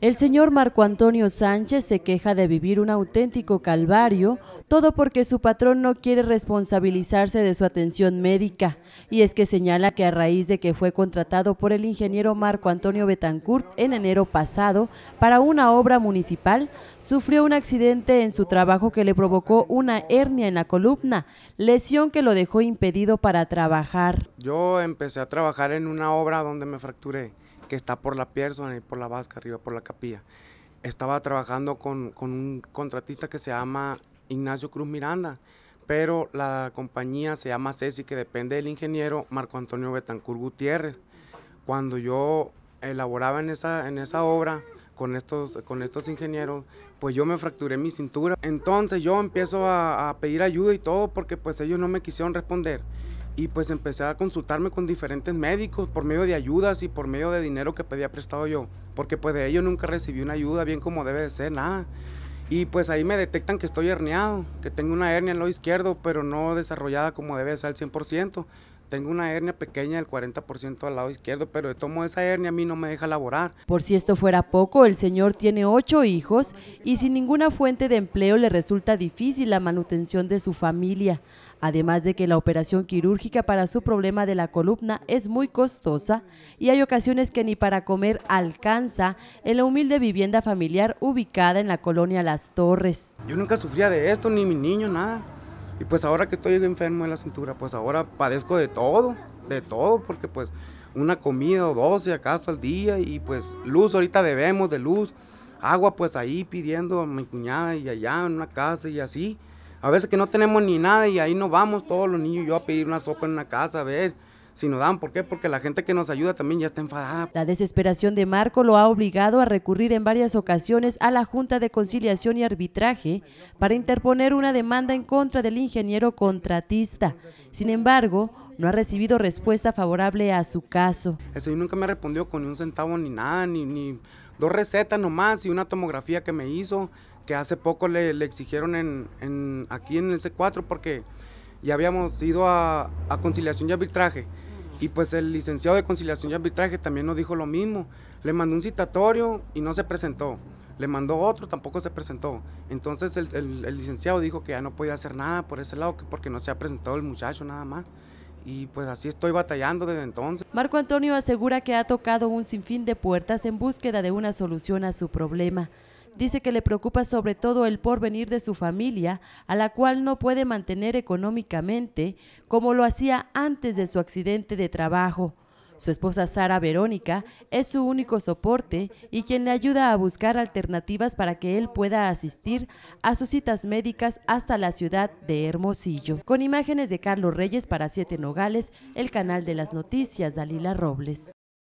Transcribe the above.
El señor Marco Antonio Sánchez se queja de vivir un auténtico calvario, todo porque su patrón no quiere responsabilizarse de su atención médica. Y es que señala que a raíz de que fue contratado por el ingeniero Marco Antonio Betancourt en enero pasado para una obra municipal, sufrió un accidente en su trabajo que le provocó una hernia en la columna, lesión que lo dejó impedido para trabajar. Yo empecé a trabajar en una obra donde me fracturé que está por la Pearson por la Vasca, arriba por la capilla. Estaba trabajando con, con un contratista que se llama Ignacio Cruz Miranda, pero la compañía se llama Ceci, que depende del ingeniero Marco Antonio Betancur Gutiérrez. Cuando yo elaboraba en esa, en esa obra con estos, con estos ingenieros, pues yo me fracturé mi cintura. Entonces yo empiezo a, a pedir ayuda y todo porque pues ellos no me quisieron responder y pues empecé a consultarme con diferentes médicos por medio de ayudas y por medio de dinero que pedía prestado yo, porque pues de ellos nunca recibí una ayuda bien como debe de ser, nada. Y pues ahí me detectan que estoy herniado, que tengo una hernia en lo izquierdo, pero no desarrollada como debe de ser al 100%. Tengo una hernia pequeña del 40% al lado izquierdo, pero de tomo esa hernia a mí no me deja laborar. Por si esto fuera poco, el señor tiene ocho hijos y sin ninguna fuente de empleo le resulta difícil la manutención de su familia. Además de que la operación quirúrgica para su problema de la columna es muy costosa y hay ocasiones que ni para comer alcanza en la humilde vivienda familiar ubicada en la colonia Las Torres. Yo nunca sufría de esto, ni mi niño, nada. Y pues ahora que estoy enfermo de la cintura, pues ahora padezco de todo, de todo, porque pues una comida o dos si acaso al día y pues luz, ahorita debemos de luz, agua pues ahí pidiendo a mi cuñada y allá en una casa y así. A veces que no tenemos ni nada y ahí nos vamos todos los niños yo a pedir una sopa en una casa, a ver, si no dan ¿Por qué? Porque la gente que nos ayuda también ya está enfadada. La desesperación de Marco lo ha obligado a recurrir en varias ocasiones a la Junta de Conciliación y Arbitraje para interponer una demanda en contra del ingeniero contratista. Sin embargo, no ha recibido respuesta favorable a su caso. El señor nunca me respondió con ni un centavo ni nada, ni, dos recetas nomás y una tomografía que me hizo, que hace poco le, exigieron en, aquí en el C4 porque ya habíamos ido a conciliación y arbitraje y pues el licenciado de conciliación y arbitraje también nos dijo lo mismo. Le mandó un citatorio y no se presentó. Le mandó otro, tampoco se presentó. Entonces el, licenciado dijo que ya no podía hacer nada por ese lado, porque no se ha presentado el muchacho nada más. Y pues así estoy batallando desde entonces. Marco Antonio asegura que ha tocado un sinfín de puertas en búsqueda de una solución a su problema dice que le preocupa sobre todo el porvenir de su familia, a la cual no puede mantener económicamente, como lo hacía antes de su accidente de trabajo. Su esposa Sara Verónica es su único soporte y quien le ayuda a buscar alternativas para que él pueda asistir a sus citas médicas hasta la ciudad de Hermosillo. Con imágenes de Carlos Reyes para Siete Nogales, el canal de las noticias Dalila Robles.